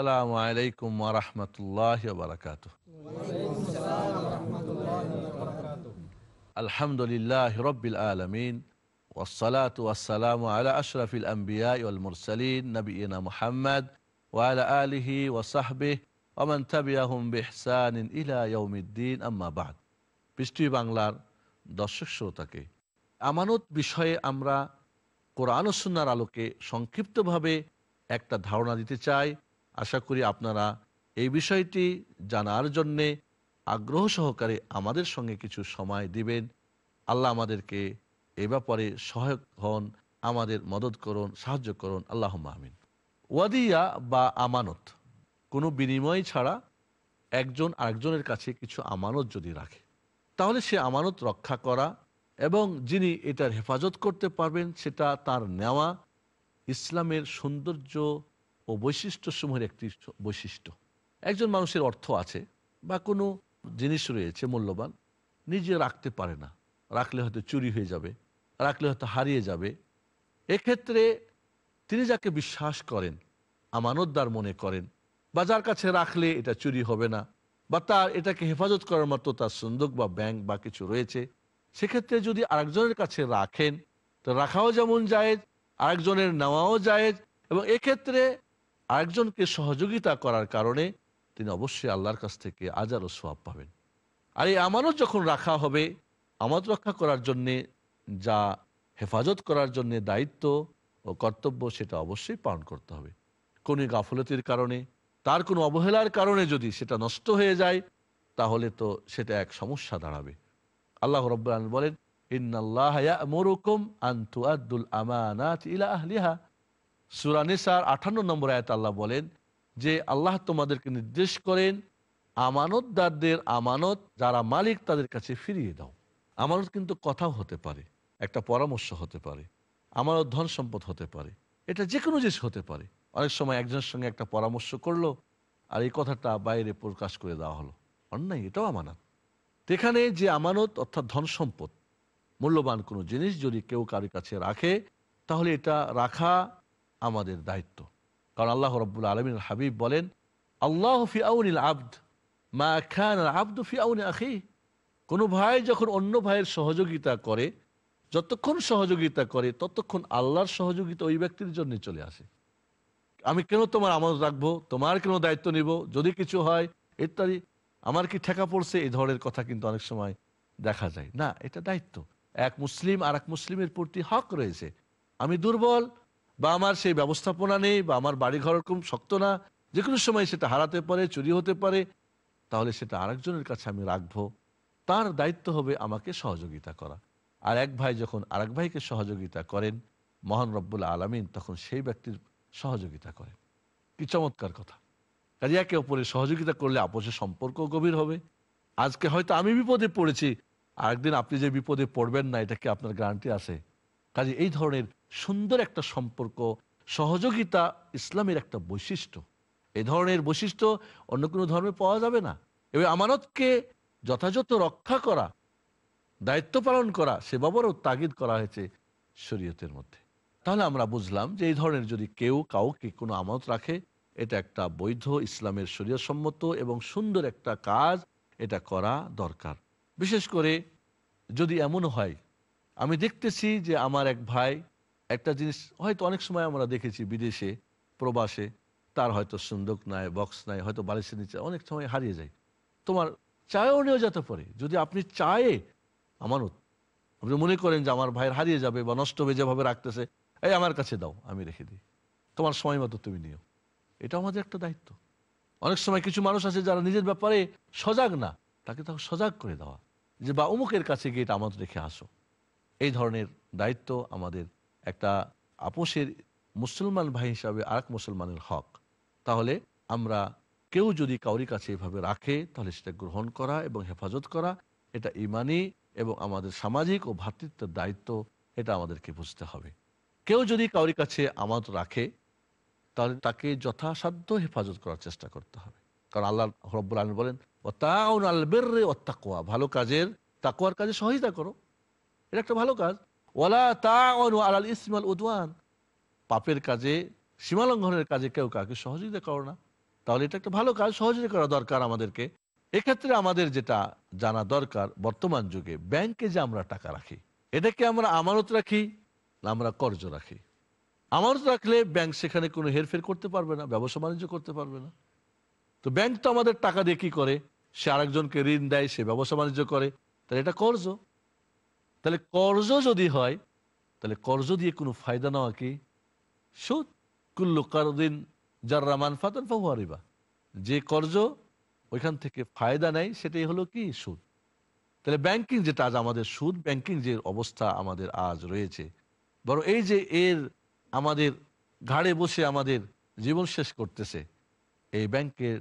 আসসালামু আলাইকুম ওরহমতুল্লাহ বারকাত আলহামদুলিল্লাহ রবিল আলমিন আম্বিয়া মুরসালিন নবীনা মোহাম্মদ ওয়ালা আলিহি ওসাহবে ইলা ইয়ৌমিদ্দিন আম্মাবাদ বাংলার দর্শক শ্রোতাকে আমানত বিষয়ে আমরা কোরআনসুন্নার আলোকে সংক্ষিপ্তভাবে একটা ধারণা দিতে চাই আশা করি আপনারা এই বিষয়টি জানার জন্যে আগ্রহ সহকারে আমাদের সঙ্গে কিছু সময় দিবেন আল্লাহ আমাদেরকে এ ব্যাপারে সহায়ক হন আমাদের মদত করুন সাহায্য করুন আল্লাহ মাহমিন ওয়াদিয়া বা আমানত কোনো বিনিময় ছাড়া একজন আরেকজনের কাছে কিছু আমানত যদি রাখে তাহলে সে আমানত রক্ষা করা এবং যিনি এটার হেফাজত করতে পারবেন সেটা তার নেওয়া ইসলামের সৌন্দর্য ও বৈশিষ্ট্যসমূহের একটি বৈশিষ্ট্য একজন মানুষের অর্থ আছে বা কোনো জিনিস রয়েছে মূল্যবান নিজে রাখতে পারে না রাখলে হয়তো চুরি হয়ে যাবে রাখলে হয়তো হারিয়ে যাবে এক্ষেত্রে তিনি যাকে বিশ্বাস করেন আমানতদার মনে করেন বা যার কাছে রাখলে এটা চুরি হবে না বা তার এটাকে হেফাজত করার মতো তার সন্দুক বা ব্যাংক বা কিছু রয়েছে সেক্ষেত্রে যদি আরেকজনের কাছে রাখেন তো রাখাও যেমন জায়েজ আরেকজনের নেওয়াও জায়েজ এবং এক্ষেত্রে আরেকজনকে সহযোগিতা করার কারণে তিনি অবশ্যই আল্লাহর কাছ থেকে আজারও সোয়াব পাবেন আর এই আমানত যখন রাখা হবে আমানত রক্ষা করার জন্যে যা হেফাজত করার জন্যে দায়িত্ব ও কর্তব্য সেটা অবশ্যই পালন করতে হবে কোনো গাফলতির কারণে তার কোনো অবহেলার কারণে যদি সেটা নষ্ট হয়ে যায় তাহলে তো সেটা এক সমস্যা দাঁড়াবে আল্লাহ রব্বান বলেন ইন্নআল্লাহ মরুকুম আন্তুয়াদুল আমানাত ইলা আহলিহা সুরানিসার আঠান্ন নম্বর আয়াত আল্লাহ বলেন যে আল্লাহ তোমাদেরকে নির্দেশ করেন আমানতদারদের আমানত যারা মালিক তাদের কাছে ফিরিয়ে দাও আমানত কিন্তু কথাও হতে পারে একটা পরামর্শ হতে পারে আমানত ধন সম্পদ হতে পারে এটা যে কোনো জিনিস হতে পারে অনেক সময় একজনের সঙ্গে একটা পরামর্শ করলো আর এই কথাটা বাইরে প্রকাশ করে দেওয়া হলো অন্যায় এটাও আমানত এখানে যে আমানত অর্থাৎ ধন সম্পদ মূল্যবান কোনো জিনিস যদি কেউ কারোর কাছে রাখে তাহলে এটা রাখা আমাদের দায়িত্ব কারণ আল্লাহ রব্বুল আলমিন হাবিব বলেন আল্লাহ ফি আউনিল আব্দ মা খান আব্দু ফি আউনি আখি কোনো ভাই যখন অন্য ভাইয়ের সহযোগিতা করে যতক্ষণ সহযোগিতা করে ততক্ষণ আল্লাহর সহযোগিতা ওই ব্যক্তির জন্য চলে আসে আমি কেন তোমার আমানত রাখবো তোমার কেন দায়িত্ব নিব যদি কিছু হয় ইত্যাদি আমার কি ঠেকা পড়ছে এই ধরনের কথা কিন্তু অনেক সময় দেখা যায় না এটা দায়িত্ব এক মুসলিম আর এক মুসলিমের প্রতি হক রয়েছে আমি দুর্বল বা আমার সেই ব্যবস্থাপনা নেই বা আমার বাড়ি ঘর ওরকম শক্ত না যে কোনো সময় সেটা হারাতে পারে চুরি হতে পারে তাহলে সেটা আরেকজনের কাছে আমি রাখবো তার দায়িত্ব হবে আমাকে সহযোগিতা করা আর এক ভাই যখন আরেক ভাইকে সহযোগিতা করেন মহান রব্বুল আলমিন তখন সেই ব্যক্তির সহযোগিতা করেন কি চমৎকার কথা কাজে একে অপরের সহযোগিতা করলে আপোষের সম্পর্ক গভীর হবে আজকে হয়তো আমি বিপদে পড়েছি আরেকদিন আপনি যে বিপদে পড়বেন না এটাকে আপনার গ্যারান্টি আছে কাজে এই ধরনের সুন্দর একটা সম্পর্ক সহযোগিতা ইসলামের একটা বৈশিষ্ট্য এ ধরনের বৈশিষ্ট্য অন্য কোনো ধর্মে পাওয়া যাবে না এবং আমানতকে যথাযথ রক্ষা করা দায়িত্ব পালন করা সে বাবারও তাগিদ করা হয়েছে শরীয়তের মধ্যে তাহলে আমরা বুঝলাম যে এই ধরনের যদি কেউ কাউকে কোনো আমানত রাখে এটা একটা বৈধ ইসলামের সম্মত এবং সুন্দর একটা কাজ এটা করা দরকার বিশেষ করে যদি এমন হয় আমি দেখতেছি যে আমার এক ভাই একটা জিনিস হয়তো অনেক সময় আমরা দেখেছি বিদেশে প্রবাসে তার হয়তো সুন্দর নাই বক্স নাই হয়তো বালিশের নিচে অনেক সময় হারিয়ে যায় তোমার চায়ও নিয়েও যেতে পারে যদি আপনি চায়ে আমানত আপনি মনে করেন যে আমার ভাইয়ের হারিয়ে যাবে বা নষ্ট হয়ে যেভাবে রাখতেছে এই আমার কাছে দাও আমি রেখে দিই তোমার সময় মতো তুমি নিও এটা আমাদের একটা দায়িত্ব অনেক সময় কিছু মানুষ আছে যারা নিজের ব্যাপারে সজাগ না তাকে তাকে সজাগ করে দেওয়া যে বা অমুকের কাছে গিয়ে এটা আমাদের রেখে আসো এই ধরনের দায়িত্ব আমাদের একটা আপোষের মুসলমান ভাই হিসাবে আরেক মুসলমানের হক তাহলে আমরা কেউ যদি কাউরি কাছে এভাবে রাখে তাহলে সেটা গ্রহণ করা এবং হেফাজত করা এটা ইমানি এবং আমাদের সামাজিক ও ভ্রাতৃত্বের দায়িত্ব এটা আমাদেরকে বুঝতে হবে কেউ যদি কাউরি কাছে আমানত রাখে তাহলে তাকে যথাসাধ্য হেফাজত করার চেষ্টা করতে হবে কারণ আল্লাহ রব্বুল আলম বলেন ও তাউন আলবের রে অত্যাকোয়া ভালো কাজের তাকোয়ার কাজে সহায়তা করো এটা একটা ভালো কাজ ওলা ইসমাল পাপের কাজে সীমালঙ্ঘনের কাজে কেউ কাউকে সহযোগিতা করো না তাহলে এটা একটা ভালো কাজ সহযোগিতা করা দরকার আমাদেরকে এক্ষেত্রে আমাদের যেটা জানা দরকার বর্তমান যুগে ব্যাংকে যে আমরা টাকা রাখি এটাকে আমরা আমানত রাখি না আমরা কর্জ রাখি আমানত রাখলে ব্যাংক সেখানে কোনো হেরফের করতে পারবে না ব্যবসা বাণিজ্য করতে পারবে না তো ব্যাংক তো আমাদের টাকা দিয়ে কি করে সে আরেকজনকে ঋণ দেয় সে ব্যবসা বাণিজ্য করে তাহলে এটা কর্জ তাহলে কর্জ যদি হয় তাহলে কর্জ দিয়ে কোনো ফায়দা নেওয়া কি সুদ কুল্লু কারদিন যার রামান ফাতন ফারিবা যে কর্জ ওইখান থেকে ফায়দা নেয় সেটাই হলো কি সুদ তাহলে ব্যাংকিং যেটা আজ আমাদের সুদ ব্যাংকিং যে অবস্থা আমাদের আজ রয়েছে বরং এই যে এর আমাদের ঘাড়ে বসে আমাদের জীবন শেষ করতেছে এই ব্যাংকের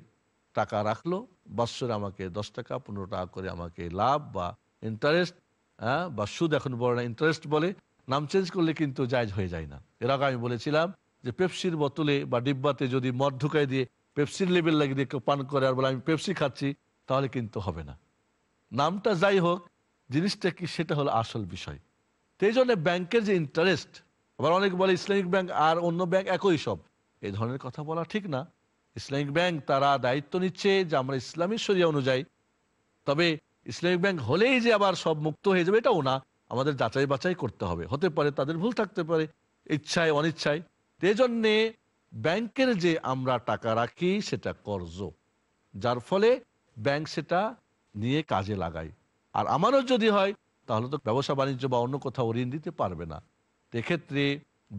টাকা রাখলো বৎসরে আমাকে দশ টাকা পনেরো টাকা করে আমাকে লাভ বা ইন্টারেস্ট হ্যাঁ? বা সুদ এখন বলে না ইন্টারেস্ট বলে নাম চেঞ্জ করলে কিন্তু জায়জ হয়ে যায় না এর আগে আমি বলেছিলাম যে পেপসির বোতলে বা ডিব্বাতে যদি মদ ঢুকাই দিয়ে পেপসির লেবেল লাগিয়ে দিয়ে কেউ পান করে আর বলে আমি পেপসি খাচ্ছি তাহলে কিন্তু হবে না নামটা যাই হোক জিনিসটা কি সেটা হলো আসল বিষয় সেই জন্য ব্যাংকের যে ইন্টারেস্ট আবার অনেক বলে ইসলামিক ব্যাংক আর অন্য ব্যাংক একই সব এই ধরনের কথা বলা ঠিক না ইসলামিক ব্যাংক তারা দায়িত্ব নিচ্ছে যে আমরা ইসলামী সরিয়া অনুযায়ী তবে ইসলামিক ব্যাংক হলেই যে আবার সব মুক্ত হয়ে যাবে এটাও না আমাদের যাচাই বাছাই করতে হবে হতে পারে তাদের ভুল থাকতে পারে ইচ্ছায় অনিচ্ছায় এজন্যে ব্যাংকের যে আমরা টাকা রাখি সেটা কর্জ যার ফলে ব্যাংক সেটা নিয়ে কাজে লাগাই আর আমারও যদি হয় তাহলে তো ব্যবসা বাণিজ্য বা অন্য কোথাও ঋণ দিতে পারবে না এক্ষেত্রে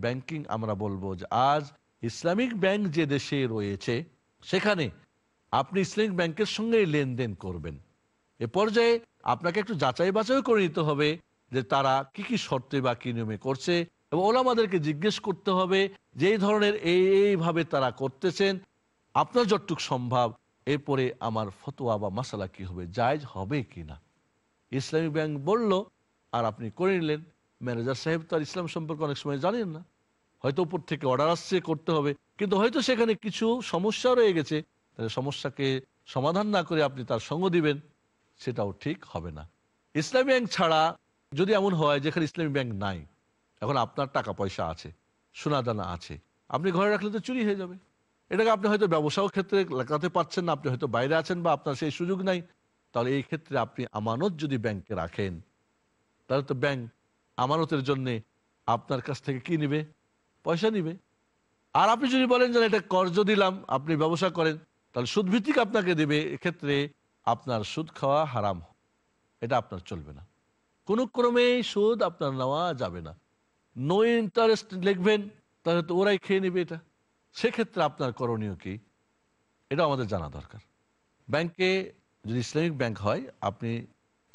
ব্যাংকিং আমরা বলবো যে আজ ইসলামিক ব্যাংক যে দেশে রয়েছে সেখানে আপনি ইসলামিক ব্যাংকের সঙ্গে লেনদেন করবেন এ পর্যায়ে আপনাকে একটু যাচাই বাছাই করে নিতে হবে যে তারা কি কি শর্তে বা কি নিয়মে করছে এবং ওলামাদেরকে জিজ্ঞেস করতে হবে যে এই ধরনের এই এইভাবে তারা করতেছেন আপনার যতটুক সম্ভব এরপরে আমার ফতোয়া বা মশালা কি হবে জায়জ হবে কি না ইসলামী ব্যাংক বলল আর আপনি করে নিলেন ম্যানেজার সাহেব তার ইসলাম সম্পর্কে অনেক সময় জানেন না হয়তো উপর থেকে অর্ডার আসছে করতে হবে কিন্তু হয়তো সেখানে কিছু সমস্যা রয়ে গেছে সমস্যাকে সমাধান না করে আপনি তার সঙ্গ দিবেন সেটাও ঠিক হবে না ইসলামী ব্যাংক ছাড়া যদি এমন হয় যেখানে ইসলামী ব্যাংক নাই এখন আপনার টাকা পয়সা আছে সোনাদানা আছে আপনি ঘরে রাখলে তো চুরি হয়ে যাবে এটাকে আপনি হয়তো ব্যবসাও ক্ষেত্রে লাগাতে পারছেন না আপনি হয়তো বাইরে আছেন বা আপনার সেই সুযোগ নাই তাহলে এই ক্ষেত্রে আপনি আমানত যদি ব্যাংকে রাখেন তাহলে তো ব্যাংক আমানতের জন্যে আপনার কাছ থেকে কি নিবে পয়সা নিবে আর আপনি যদি বলেন যে এটা কর্জ দিলাম আপনি ব্যবসা করেন তাহলে সুদভিত্তিক আপনাকে দেবে এক্ষেত্রে আপনার সুদ খাওয়া হারাম এটা আপনার চলবে না কোনো ক্রমেই সুদ আপনার নেওয়া যাবে না নো ইন্টারেস্ট লিখবেন তাহলে তো ওরাই খেয়ে নেবে এটা সেক্ষেত্রে আপনার করণীয় কি এটা আমাদের জানা দরকার ব্যাংকে যদি ইসলামিক ব্যাংক হয় আপনি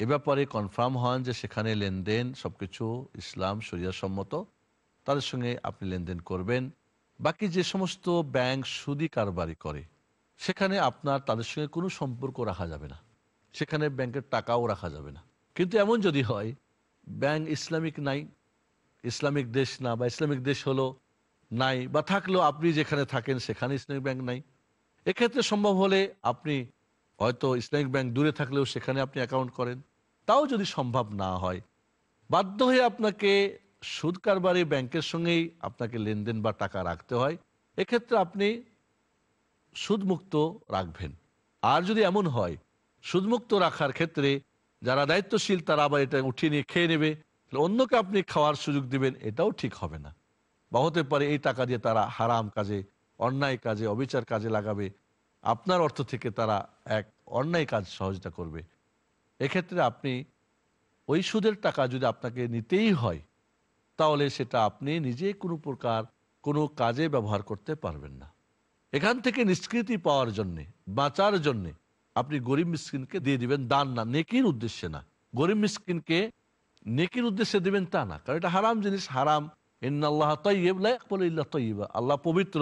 এ ব্যাপারে কনফার্ম হন যে সেখানে লেনদেন সব কিছু ইসলাম সম্মত তাদের সঙ্গে আপনি লেনদেন করবেন বাকি যে সমস্ত ব্যাংক সুদি কারবারি করে সেখানে আপনার তাদের সঙ্গে কোনো সম্পর্ক রাখা যাবে না সেখানে ব্যাংকের টাকাও রাখা যাবে না কিন্তু এমন যদি হয় ব্যাংক ইসলামিক নাই ইসলামিক দেশ না বা ইসলামিক দেশ হলো নাই বা থাকলেও আপনি যেখানে থাকেন সেখানে ইসলামিক ব্যাংক নাই এক্ষেত্রে সম্ভব হলে আপনি হয়তো ইসলামিক ব্যাংক দূরে থাকলেও সেখানে আপনি অ্যাকাউন্ট করেন তাও যদি সম্ভব না হয় বাধ্য হয়ে আপনাকে সুদ কারবারে ব্যাংকের সঙ্গেই আপনাকে লেনদেন বা টাকা রাখতে হয় এক্ষেত্রে আপনি সুদমুক্ত রাখবেন আর যদি এমন হয় সুদমুক্ত রাখার ক্ষেত্রে যারা দায়িত্বশীল তারা আবার এটা উঠিয়ে নিয়ে খেয়ে নেবে তাহলে অন্যকে আপনি খাওয়ার সুযোগ দিবেন এটাও ঠিক হবে না বা হতে পারে এই টাকা দিয়ে তারা হারাম কাজে অন্যায় কাজে অবিচার কাজে লাগাবে আপনার অর্থ থেকে তারা এক অন্যায় কাজ সহযোগিতা করবে এক্ষেত্রে আপনি ওই সুদের টাকা যদি আপনাকে নিতেই হয় তাহলে সেটা আপনি নিজে কোনো প্রকার কোনো কাজে ব্যবহার করতে পারবেন না এখান থেকে নিষ্কৃতি পাওয়ার জন্যে বাঁচার জন্যে আপনি গরিব মিসকিনকে দিয়ে দিবেন দান না নেকির উদ্দেশ্যে না গরিব মিসকিনকে নেকির উদ্দেশ্যে দিবেন তা না কারণ এটা হারাম জিনিস হারাম আল্লাহ পবিত্র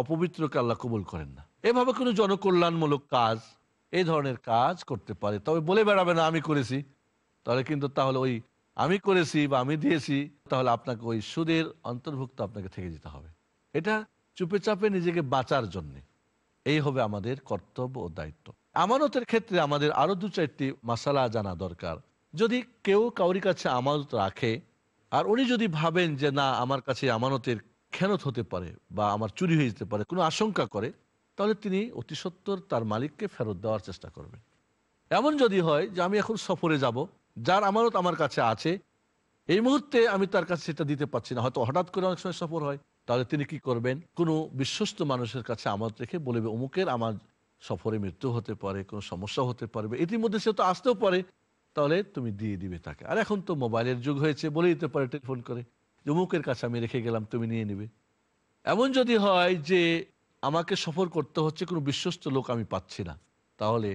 অপবিত্রকে আল্লাহ কবুল করেন না এভাবে কোনো জনকল্যাণমূলক কাজ এই ধরনের কাজ করতে পারে তবে বলে বেড়াবে না আমি করেছি তাহলে কিন্তু তাহলে ওই আমি করেছি বা আমি দিয়েছি তাহলে আপনাকে ওই সুদের অন্তর্ভুক্ত আপনাকে থেকে যেতে হবে এটা চুপে চাপে নিজেকে বাঁচার জন্য এই হবে আমাদের কর্তব্য ও দায়িত্ব আমানতের ক্ষেত্রে আমাদের আরও দু চারটি মশালা জানা দরকার যদি কেউ কাউরি কাছে আমানত রাখে আর উনি যদি ভাবেন যে না আমার কাছে আমানতের খেনত হতে পারে বা আমার চুরি হয়ে যেতে পারে কোনো আশঙ্কা করে তাহলে তিনি অতি সত্তর তার মালিককে ফেরত দেওয়ার চেষ্টা করবেন এমন যদি হয় যে আমি এখন সফরে যাব যার আমানত আমার কাছে আছে এই মুহূর্তে আমি তার কাছে সেটা দিতে পারছি না হয়তো হঠাৎ করে অনেক সময় সফর হয় তাহলে তিনি কি করবেন কোনো বিশ্বস্ত মানুষের কাছে আমানত রেখে বলবে অমুকের আমার সফরে মৃত্যু হতে পারে কোনো সমস্যা হতে পারবে ইতিমধ্যে সে তো আসতেও পারে তাহলে তুমি দিয়ে দিবে তাকে আর এখন তো মোবাইলের যুগ হয়েছে বলে দিতে পারে টেলিফোন করে যে অমুকের কাছে আমি রেখে গেলাম তুমি নিয়ে নিবে এমন যদি হয় যে আমাকে সফর করতে হচ্ছে কোনো বিশ্বস্ত লোক আমি পাচ্ছি না তাহলে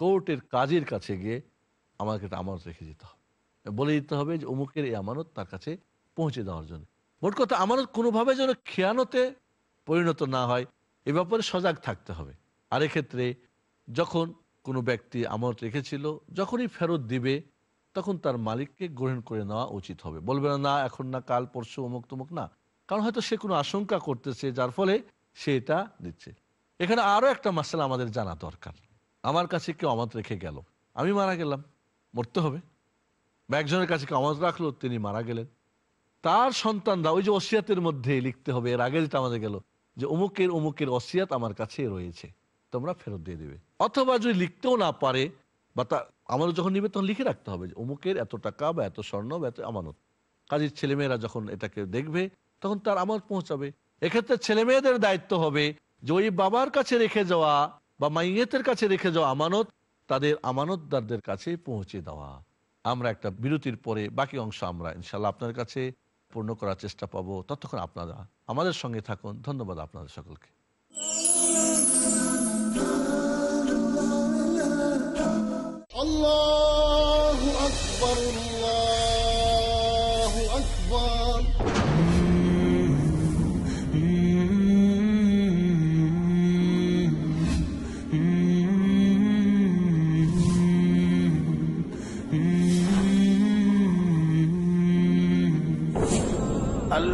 কোর্টের কাজের কাছে গিয়ে আমাকে আমানত রেখে যেতে হবে বলে দিতে হবে যে অমুকের এই আমানত তার কাছে পৌঁছে দেওয়ার জন্য মোট কথা আমানত কোনোভাবে যেন খেয়ানতে পরিণত না হয় এ ব্যাপারে সজাগ থাকতে হবে আর ক্ষেত্রে যখন কোনো ব্যক্তি আমানত রেখেছিল যখনই ফেরত দিবে তখন তার মালিককে গ্রহণ করে নেওয়া উচিত হবে বলবে না এখন না কাল পরশু অমুক তমুক না কারণ হয়তো সে কোনো আশঙ্কা করতেছে যার ফলে সে এটা দিচ্ছে এখানে আরও একটা মাসালা আমাদের জানা দরকার আমার কাছে কেউ আমত রেখে গেল আমি মারা গেলাম মরতে হবে বা একজনের কাছে কেউ আমানত রাখলো তিনি মারা গেলেন তার সন্তানরা ওই যে অসিয়াতের মধ্যে লিখতে হবে এর আগে যেটা আমাদের গেল যে অমুকের অমুকের অসিয়াত আমার কাছে রয়েছে তোমরা ফেরত দিয়ে দেবে অথবা যদি লিখতেও না পারে বা তা আমাদের যখন নিবে তখন লিখে রাখতে হবে যে অমুকের এত টাকা বা এত স্বর্ণ বা এত আমানত কাজের ছেলেমেয়েরা যখন এটাকে দেখবে তখন তার আমার পৌঁছাবে এক্ষেত্রে ছেলেমেয়েদের দায়িত্ব হবে যে ওই বাবার কাছে রেখে যাওয়া বা মাইয়েতের কাছে রেখে যাওয়া আমানত তাদের আমানতদারদের কাছে পৌঁছে দেওয়া আমরা একটা বিরতির পরে বাকি অংশ আমরা ইনশাল্লাহ আপনার কাছে পূর্ণ করার চেষ্টা পাবো ততক্ষণ আপনারা আমাদের সঙ্গে থাকুন ধন্যবাদ আপনাদের সকলকে আল্লাহ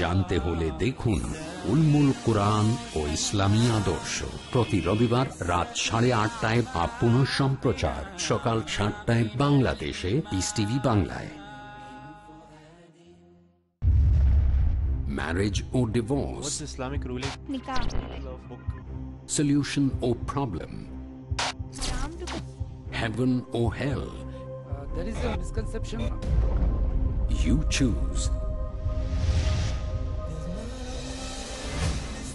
জানতে হলে দেখুন উলমুল কোরআন ও ইসলামী আদর্শ প্রতি রবিবার রাত সাড়ে আটটায় বা পুনঃ সম্প্রচার সকাল সাতটায় বাংলাদেশে পিস টিভি বাংলায় ম্যারেজ ও ডিভোর্স ইসলামিক রুলিং সলিউশন ও প্রবলেম হ্যাভেন ও hell There is a misconception. You choose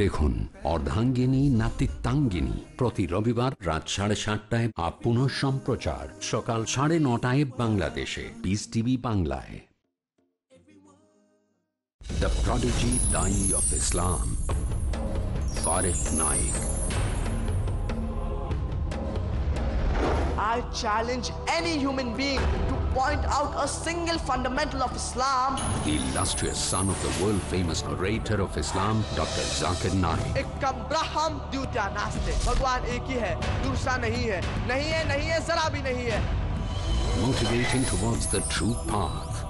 দেখুন অর্ধাঙ্গিনী নাতিত্বাঙ্গিনী প্রতি রবিবার রাত সাড়ে সাতটায় আপন সম্প্রচার সকাল সাড়ে নটায় বাংলাদেশে পিস টিভি বাংলায় দ্য প্রডিজি দাই অফ ইসলাম ফারেক Naik I challenge any human being to point out a single fundamental of Islam. The illustrious son of the world-famous orator of Islam, Dr. Zakir Naik. एक का ब्रह्म द्वितीया नास्तिक भगवान एक ही है दूसरा नहीं है नहीं है नहीं है जरा भी नहीं Motivating towards the true path.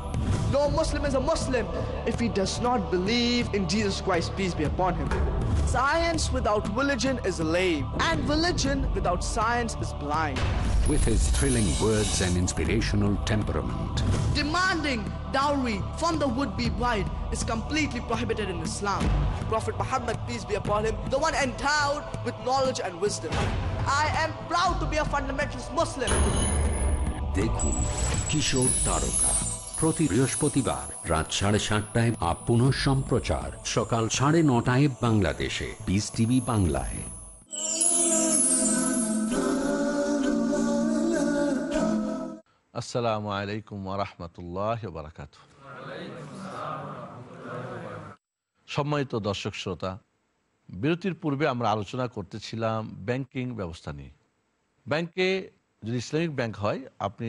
No Muslim is a Muslim if he does not believe in Jesus Christ, peace be upon him. Science without religion is lame, and religion without science is blind. With his thrilling words and inspirational temperament, demanding dowry from the would-be bride is completely prohibited in Islam. Prophet Muhammad, peace be upon him, the one endowed with knowledge and wisdom. I am proud to be a fundamentalist Muslim. দেখুন কিশোর তারকা প্রতি বৃহস্পতিবার রাত সাড়ে সাতটায় আপন সম্প্রচার সকাল সাড়ে নটায় বাংলাদেশে বিস টিভি বাংলায় আসসালামু আলাইকুম আহমতুল্লাহ বারাকাত সম্মানিত দর্শক শ্রোতা বিরতির পূর্বে আমরা আলোচনা করতেছিলাম ব্যাংকিং ব্যবস্থা নিয়ে ব্যাংকে যদি ইসলামিক ব্যাংক হয় আপনি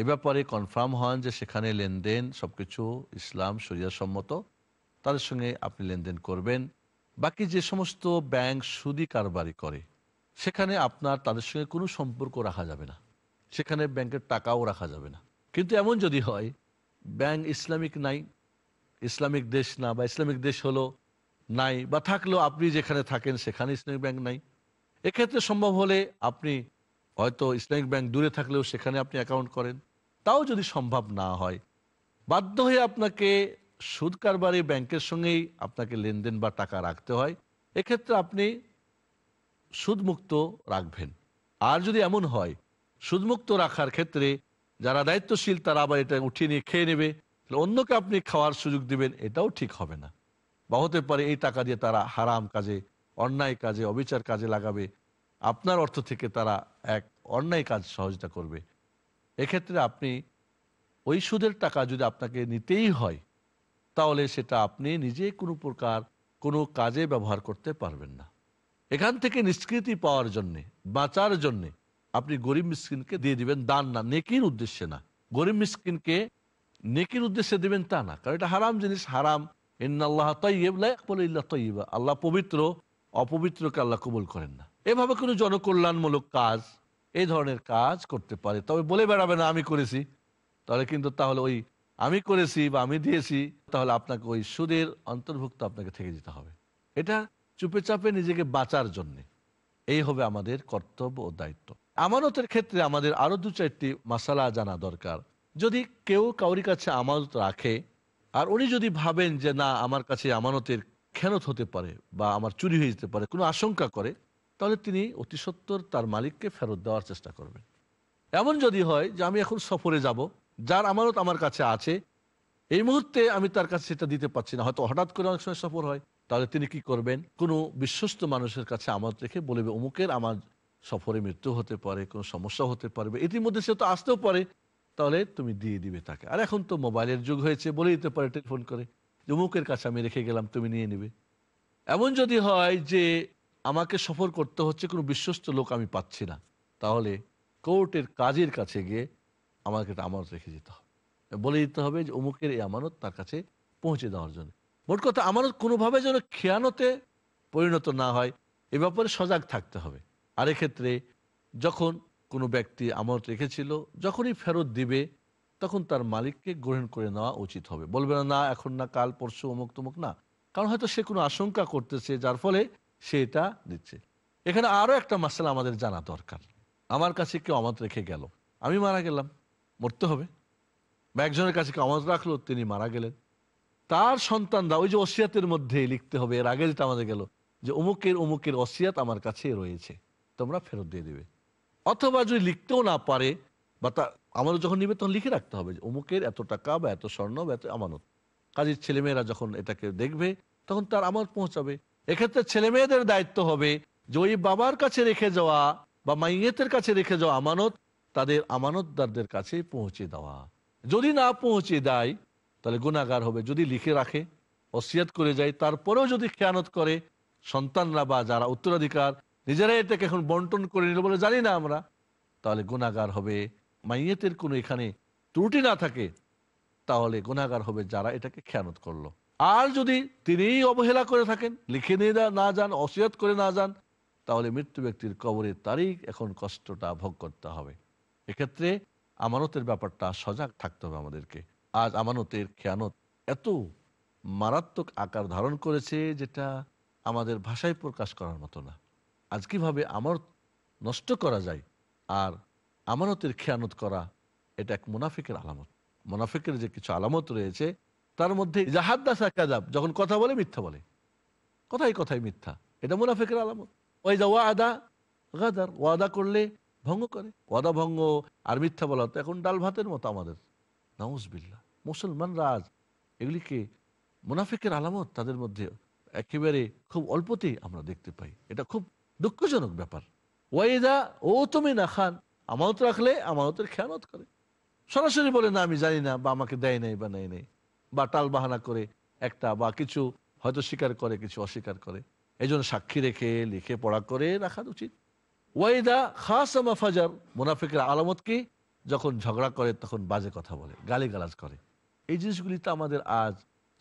এ ব্যাপারে কনফার্ম হন যে সেখানে লেনদেন সবকিছু ইসলাম সম্মত তাদের সঙ্গে আপনি লেনদেন করবেন বাকি যে সমস্ত ব্যাংক সুদি কারবারি করে সেখানে আপনার তাদের সঙ্গে কোনো সম্পর্ক রাখা যাবে না সেখানে ব্যাংকের টাকাও রাখা যাবে না কিন্তু এমন যদি হয় ব্যাংক ইসলামিক নাই ইসলামিক দেশ না বা ইসলামিক দেশ হলো নাই বা থাকলেও আপনি যেখানে থাকেন সেখানে ইসলামিক ব্যাংক নাই এক্ষেত্রে সম্ভব হলে আপনি হয়তো ইসলামিক ব্যাংক দূরে থাকলেও সেখানে আপনি অ্যাকাউন্ট করেন তাও যদি সম্ভব না হয় বাধ্য হয়ে আপনাকে সুদ কারবারে ব্যাংকের সঙ্গেই আপনাকে লেনদেন বা টাকা রাখতে হয় এক্ষেত্রে আপনি সুদমুক্ত রাখবেন আর যদি এমন হয় সুদমুক্ত রাখার ক্ষেত্রে যারা দায়িত্বশীল তারা আবার এটা উঠিয়ে নিয়ে খেয়ে নেবে অন্যকে আপনি খাওয়ার সুযোগ দিবেন এটাও ঠিক হবে না বা হতে পারে এই টাকা দিয়ে তারা হারাম কাজে অন্যায় কাজে অবিচার কাজে লাগাবে আপনার অর্থ থেকে তারা এক অন্যায় কাজ সহজতা করবে এক্ষেত্রে আপনি ওই সুদের টাকা যদি আপনাকে নিতেই হয় তাহলে সেটা আপনি নিজে কোনো প্রকার কোনো কাজে ব্যবহার করতে পারবেন না এখান থেকে নিষ্কৃতি পাওয়ার জন্যে বাঁচার জন্যে আপনি গরিব মিসকিনকে দিয়ে দিবেন দান না নেকির উদ্দেশ্যে না গরিব মিসকিনকে নেকির উদ্দেশ্যে দেবেন তা না কারণ এটা হারাম জিনিস হারাম ইন্না আল্লাহ তৈব লাইক বলে ইল্লা তৈবা আল্লাহ পবিত্র অপবিত্রকে আল্লাহ কবুল করেন না এভাবে কোনো জনকল্যাণমূলক কাজ এই ধরনের কাজ করতে পারে তবে বলে বেড়াবে না আমি করেছি তাহলে কিন্তু তাহলে ওই আমি করেছি বা আমি দিয়েছি তাহলে আপনাকে ওই সুদের অন্তর্ভুক্ত আপনাকে থেকে যেতে হবে এটা চুপে চাপে নিজেকে বাঁচার জন্যে এই হবে আমাদের কর্তব্য ও দায়িত্ব আমানতের ক্ষেত্রে আমাদের আরও দু চারটি মশালা জানা দরকার যদি কেউ কাউরি কাছে আমানত রাখে আর উনি যদি ভাবেন যে না আমার কাছে আমানতের খেনত হতে পারে বা আমার চুরি হয়ে যেতে পারে কোনো আশঙ্কা করে তাহলে তিনি অতি সত্তর তার মালিককে ফেরত দেওয়ার চেষ্টা করবেন এমন যদি হয় যে আমি এখন সফরে যাব যার আমানত আমার কাছে আছে এই মুহূর্তে আমি তার কাছে সেটা দিতে পারছি না হয়তো হঠাৎ করে অনেক সময় সফর হয় তাহলে তিনি কি করবেন কোনো বিশ্বস্ত মানুষের কাছে আমার রেখে বলবে অমুকের আমার সফরে মৃত্যু হতে পারে কোনো সমস্যা হতে পারবে ইতিমধ্যে সে তো আসতেও পারে তাহলে তুমি দিয়ে দিবে তাকে আর এখন তো মোবাইলের যুগ হয়েছে বলে দিতে পারে টেলিফোন করে যে অমুকের কাছে আমি রেখে গেলাম তুমি নিয়ে নিবে এমন যদি হয় যে আমাকে সফর করতে হচ্ছে কোনো বিশ্বস্ত লোক আমি পাচ্ছি না তাহলে কোর্টের কাজের কাছে গিয়ে আমাকে এটা আমানত রেখে যেতে হবে বলে দিতে হবে যে অমুকের এই আমানত তার কাছে পৌঁছে দেওয়ার জন্য মোট কথা আমানত কোনোভাবে যেন খেয়ানতে পরিণত না হয় এ ব্যাপারে সজাগ থাকতে হবে আর ক্ষেত্রে যখন কোনো ব্যক্তি আমানত রেখেছিল যখনই ফেরত দিবে তখন তার মালিককে গ্রহণ করে নেওয়া উচিত হবে বলবে না না এখন না কাল পরশু অমুক তমুক না কারণ হয়তো সে কোনো আশঙ্কা করতেছে যার ফলে সেটা দিচ্ছে এখানে আরও একটা মাসালা আমাদের জানা দরকার আমার কাছে কেউ আমাত রেখে গেল আমি মারা গেলাম মরতে হবে বা একজনের কাছে কেউ অমত রাখলো তিনি মারা গেলেন তার সন্তানরা ওই যে অসিয়াতের মধ্যে লিখতে হবে এর আগে যেটা আমাদের গেল যে অমুকের অমুকের অসিয়াত আমার কাছে রয়েছে তোমরা ফেরত দিয়ে দেবে অথবা যদি লিখতেও না পারে বা তা আমাদের যখন নিবে তখন লিখে রাখতে হবে যে অমুকের এত টাকা বা এত স্বর্ণ বা এত আমানত কাজের ছেলেমেয়েরা যখন এটাকে দেখবে তখন তার আমার পৌঁছাবে এক্ষেত্রে ছেলে মেয়েদের দায়িত্ব হবে যে ওই বাবার কাছে রেখে যাওয়া বা মাইয়েতের কাছে রেখে যাওয়া আমানত তাদের আমানতদারদের কাছে পৌঁছে দেওয়া যদি না পৌঁছে দেয় তাহলে গুণাগার হবে যদি লিখে রাখে অসিয়াত করে যায় তারপরেও যদি খেয়ানত করে সন্তানরা বা যারা উত্তরাধিকার নিজেরাই এটাকে এখন বন্টন করে নিল বলে জানি না আমরা তাহলে গুণাগার হবে মাইয়েতের কোনো এখানে ত্রুটি না থাকে তাহলে গুণাগার হবে যারা এটাকে খেয়ানত করলো আর যদি তিনি অবহেলা করে থাকেন লিখে নিয়ে না যান অসিয়াত করে না যান তাহলে মৃত্যু ব্যক্তির কবরের তারিখ এখন কষ্টটা ভোগ করতে হবে এক্ষেত্রে আমানতের ব্যাপারটা সজাগ থাকতে হবে আমাদেরকে আজ আমানতের খেয়ানত এত মারাত্মক আকার ধারণ করেছে যেটা আমাদের ভাষায় প্রকাশ করার মতো না আজ কিভাবে আমার নষ্ট করা যায় আর আমানতের খেয়ানত করা এটা এক মুনাফিকের আলামত মুনাফিকের যে কিছু আলামত রয়েছে তার মধ্যে জাহাদ্দাসা কাজাব যখন কথা বলে মিথ্যা বলে কথাই কথাই মিথ্যা এটা মুনাফেকের আলামত ওই যা ওয়াদা গাদার ওয়াদা করলে ভঙ্গ করে ওয়াদা ভঙ্গ আর মিথ্যা বলা তো এখন ডাল ভাতের মতো আমাদের নাউজবিল্লা মুসলমান রাজ এগুলিকে মুনাফিকের আলামত তাদের মধ্যে একেবারে খুব অল্পতেই আমরা দেখতে পাই এটা খুব দুঃখজনক ব্যাপার ওয়াইদা ও তুমি না খান আমানত রাখলে আমানতের খেয়ানত করে সরাসরি বলে না আমি জানি না বা আমাকে দেয় নাই বা নেয় নেই বা বাহানা করে একটা বা কিছু হয়তো স্বীকার করে কিছু অস্বীকার করে এই সাক্ষী রেখে লিখে পড়া করে রাখা উচিত ওয়াইদা খাস মাফাজার মুনাফিকের আলামত কি যখন ঝগড়া করে তখন বাজে কথা বলে গালিগালাজ করে এই জিনিসগুলি তো আমাদের আজ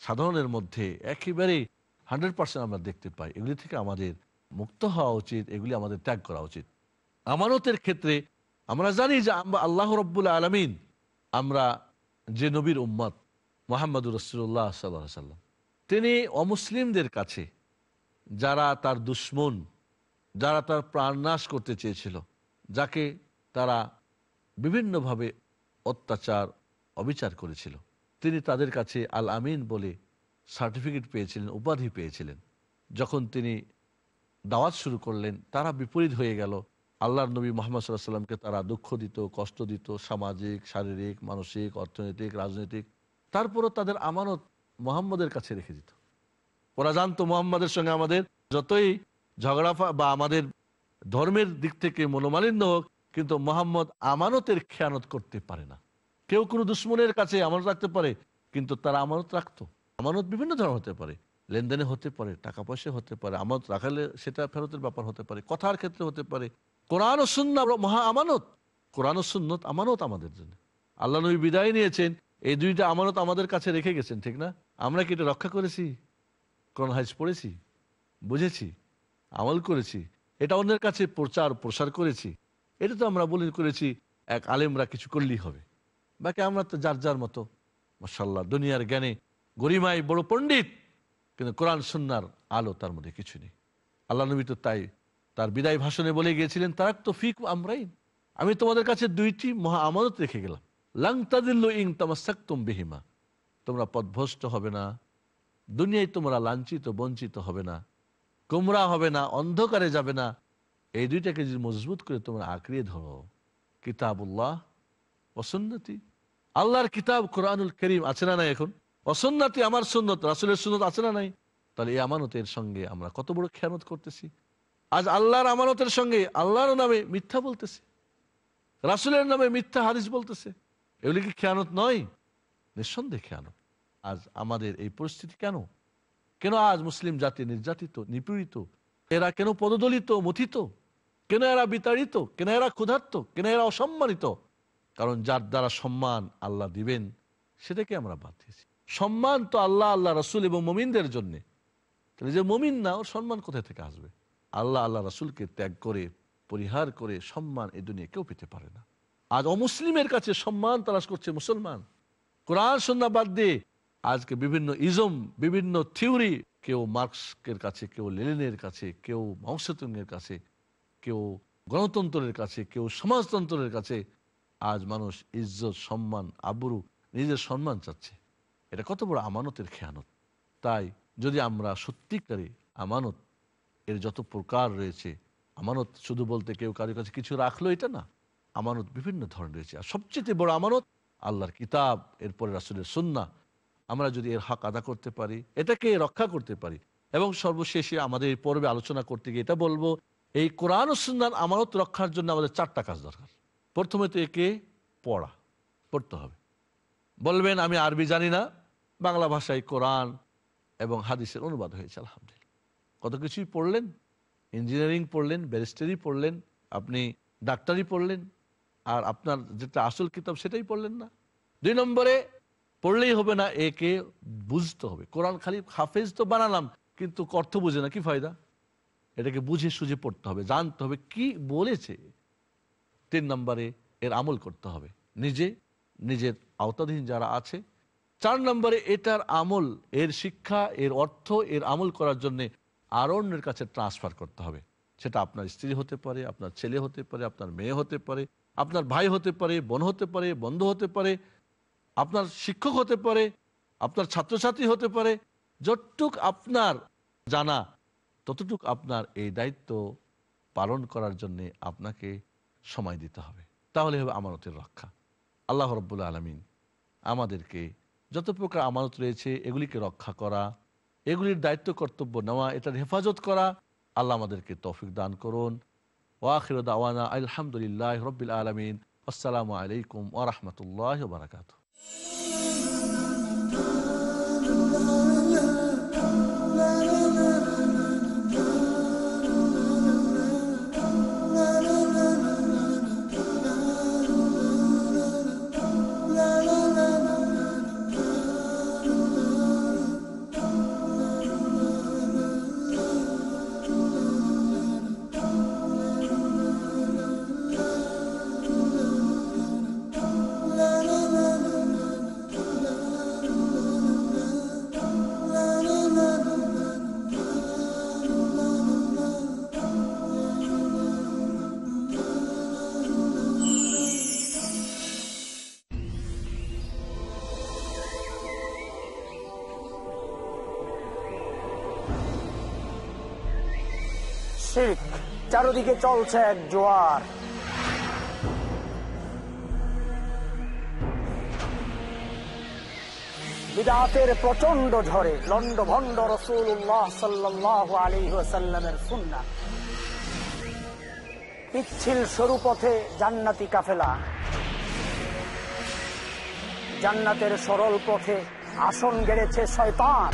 সাধারণের মধ্যে একেবারেই হান্ড্রেড পার্সেন্ট আমরা দেখতে পাই এগুলি থেকে আমাদের মুক্ত হওয়া উচিত এগুলি আমাদের ত্যাগ করা উচিত আমানতের ক্ষেত্রে আমরা জানি যে আমরা আল্লাহ রব্বুল আলমিন আমরা যে নবীর উম্মত মোহাম্মদুর রসুল্লাহ সাল্লাহ সাল্লাম তিনি অমুসলিমদের কাছে যারা তার দুশ্মন যারা তার প্রাণনাশ করতে চেয়েছিল যাকে তারা বিভিন্নভাবে অত্যাচার অবিচার করেছিল তিনি তাদের কাছে আল আমিন বলে সার্টিফিকেট পেয়েছিলেন উপাধি পেয়েছিলেন যখন তিনি দাওয়াত শুরু করলেন তারা বিপরীত হয়ে গেল আল্লাহর নবী মোহাম্মদ সাল্লাহ সাল্লামকে তারা দুঃখ দিত কষ্ট দিত সামাজিক শারীরিক মানসিক অর্থনৈতিক রাজনৈতিক তারপরও তাদের আমানত মোহাম্মদের কাছে রেখে দিত ওরা জানতো মোহাম্মদের সঙ্গে আমাদের যতই ঝগড়া বা আমাদের ধর্মের দিক থেকে মনোমালিন্য হোক কিন্তু মোহাম্মদ আমানতের খেয়ানত করতে পারে না কেউ কোনো দুশ্মনের কাছে আমানত রাখতে পারে কিন্তু তারা আমানত রাখতো আমানত বিভিন্ন ধরনের হতে পারে লেনদেনে হতে পারে টাকা পয়সা হতে পারে আমানত রাখালে সেটা ফেরতের ব্যাপার হতে পারে কথার ক্ষেত্রে হতে পারে কোরআন ও সুন্না মহা আমানত কোরআন ও সুন্নত আমানত আমাদের জন্য আল্লাহ নবী বিদায় নিয়েছেন এই দুইটা আমানত আমাদের কাছে রেখে গেছেন ঠিক না আমরা কি এটা রক্ষা করেছি কোন হাজ পড়েছি বুঝেছি আমল করেছি এটা অন্যের কাছে প্রচার প্রসার করেছি এটা তো আমরা বলে করেছি এক আলেমরা কিছু করলেই হবে বাকি আমরা তো যার যার মতো মাসাল্লাহ দুনিয়ার জ্ঞানে গরিমাই বড় পণ্ডিত কিন্তু কোরআন সন্ন্যার আলো তার মধ্যে কিছু নেই আল্লাহ নবী তো তাই তার বিদায় ভাষণে বলে গিয়েছিলেন তারাক তো ফিক আমরাই আমি তোমাদের কাছে দুইটি মহা আমানত রেখে গেলাম ইং বিহিমা তোমরা পদভস্ত হবে না দুনিয়ায় তোমরা লাঞ্ছিত বঞ্চিত হবে না কুমরা হবে না অন্ধকারে যাবে না এই দুইটাকে যদি মজবুত করে তোমরা আঁকড়িয়ে ধরো কিতাবুল্লাহ অসন্নতি আল্লাহর কিতাব কোরআনুল করিম আছে না নাই এখন অসন্নতি আমার সুন্নত রাসুলের সুন্নত আছে না নাই তাহলে এই আমানতের সঙ্গে আমরা কত বড় খেয়ানত করতেছি আজ আল্লাহর আমানতের সঙ্গে আল্লাহর নামে মিথ্যা বলতেছে রাসুলের নামে মিথ্যা হাদিস বলতেছে এগুলি কি খেয়ানত নয় নিঃসন্দেহে খেয়ানত আজ আমাদের এই পরিস্থিতি কেন কেন আজ মুসলিম জাতি নির্যাতিত নিপীড়িত এরা কেন পদদলিত মথিত কেন এরা বিতাড়িত কেন এরা ক্ষুধার্ত কেন এরা অসম্মানিত কারণ যার দ্বারা সম্মান আল্লাহ দিবেন সেটাকে আমরা বাদ দিয়েছি সম্মান তো আল্লাহ আল্লাহ রসুল এবং মমিনদের জন্যে তাহলে যে মমিন না ওর সম্মান কোথায় থেকে আসবে আল্লাহ আল্লাহ রসুলকে ত্যাগ করে পরিহার করে সম্মান এ দুনিয়া কেউ পেতে পারে না আজ অমুসলিমের কাছে সম্মান তালাশ করছে মুসলমান কোরআন সন্না বাদ দিয়ে আজকে বিভিন্ন ইজম বিভিন্ন থিওরি কেউ মার্ক্সের কাছে কেউ লেনিনের কাছে কেউ মাংসতুঙ্গের কাছে কেউ গণতন্ত্রের কাছে কেউ সমাজতন্ত্রের কাছে আজ মানুষ ইজ্জত সম্মান আবরু নিজের সম্মান চাচ্ছে এটা কত বড় আমানতের খেয়ানত তাই যদি আমরা সত্যিকারে আমানত এর যত প্রকার রয়েছে আমানত শুধু বলতে কেউ কারোর কাছে কিছু রাখলো এটা না আমানত বিভিন্ন ধরনের রয়েছে আর সবচেয়ে বড় আমানত আল্লাহর কিতাব এরপরে রাসুলের সন্না আমরা যদি এর হক আদা করতে পারি এটাকে রক্ষা করতে পারি এবং সর্বশেষে আমাদের এই পর্বে আলোচনা করতে গিয়ে এটা বলবো এই কোরআন ও সুন্নার আমানত রক্ষার জন্য আমাদের চারটা কাজ দরকার প্রথমে তো একে পড়া পড়তে হবে বলবেন আমি আরবি জানি না বাংলা ভাষায় কোরআন এবং হাদিসের অনুবাদ হয়েছে আলহামদুলিল্লাহ কত কিছুই পড়লেন ইঞ্জিনিয়ারিং পড়লেন ব্যারিস্টারি পড়লেন আপনি ডাক্তারি পড়লেন আর আপনার যেটা আসল কিতাব সেটাই পড়লেন না দুই নম্বরে পড়লেই হবে না একে বুঝতে হবে কোরআন খালি হাফেজ তো বানালাম কিন্তু অর্থ বুঝে না কি ফায়দা এটাকে বুঝে সুঝে পড়তে হবে জানতে হবে কি বলেছে তিন নম্বরে এর আমল করতে হবে নিজে নিজের আওতাধীন যারা আছে চার নম্বরে এটার আমল এর শিক্ষা এর অর্থ এর আমল করার জন্যে আর অন্যের কাছে ট্রান্সফার করতে হবে সেটা আপনার স্ত্রী হতে পারে আপনার ছেলে হতে পারে আপনার মেয়ে হতে পারে আপনার ভাই হতে পারে বোন হতে পারে বন্ধু হতে পারে আপনার শিক্ষক হতে পারে আপনার ছাত্রছাত্রী হতে পারে যতটুক আপনার জানা ততটুক আপনার এই দায়িত্ব পালন করার জন্যে আপনাকে সময় দিতে হবে তাহলে হবে আমানতের রক্ষা আল্লাহ রব্বুল আলমিন আমাদেরকে যত প্রকার আমানত রয়েছে এগুলিকে রক্ষা করা এগুলির দায়িত্ব কর্তব্য নেওয়া এটার হেফাজত করা আল্লাহ আমাদেরকে তফিক দান করুন واخر دعوانا الحمد لله رب العالمين والسلام عليكم ورحمه الله وبركاته চারোদিকে চলছে এক জোয়ার বিদাতের প্রচন্ড ঝড়ে লন্ড ভন্ড রসুল্লাহ সাল্লাহ সুন্না পিচ্ছিল সরু পথে জান্নাতি কাফেলা জান্নাতের সরল পথে আসন গেড়েছে শয়তান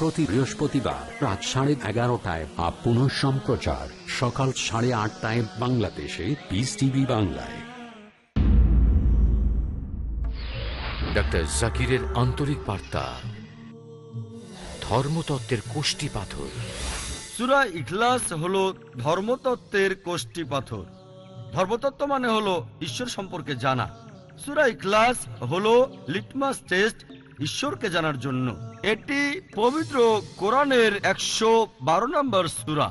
প্রতি বৃহস্পতিবার রাত সাড়ে এগারোটায় আপ পুনঃ সম্প্রচার সকাল সাড়ে আটটায় বাংলাদেশে পিস টিভি বাংলায় ডক্টর জাকিরের আন্তরিক বার্তা ধর্মতত্ত্বের কোষ্টি পাথর সুরা ইখলাস হল ধর্মতত্ত্বের কোষ্টি পাথর ধর্মতত্ত্ব মানে হলো ঈশ্বর সম্পর্কে জানা সুরা ইখলাস হলো লিটমাস টেস্ট ঈশ্বরকে জানার জন্য এটি পবিত্র কোরআনের একশো বারো নম্বর সুরা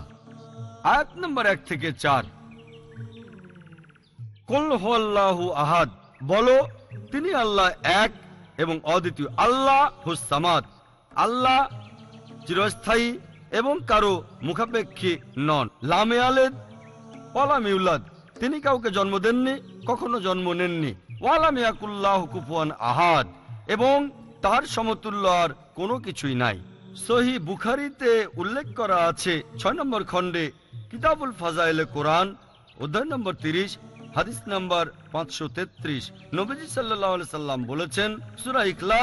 আয়াত নম্বর এক থেকে চার কল্লাহু আহাদ বলো তিনি আল্লাহ এক এবং অদ্বিতীয় আল্লাহ হুসামাদ আল্লাহ চিরস্থায়ী এবং কারো মুখাপেক্ষী নন লামে আলেদ ইউলাদ তিনি কাউকে জন্ম দেননি কখনো জন্ম নেননি ওয়ালামিয়াকুল্লাহ কুফুয়ান আহাদ এবং তার সমতুল্য আর কোনো কিছুই নাই সহি বুখারিতে উল্লেখ করা আছে ছয় নম্বর খণ্ডে কিতাবুল ফাজাইল কোরআন অধ্যায় নম্বর তিরিশ হাদিস নম্বর পাঁচশো তেত্রিশ নবীজি সাল্লাহ সাল্লাম বলেছেন সুরা ইকলা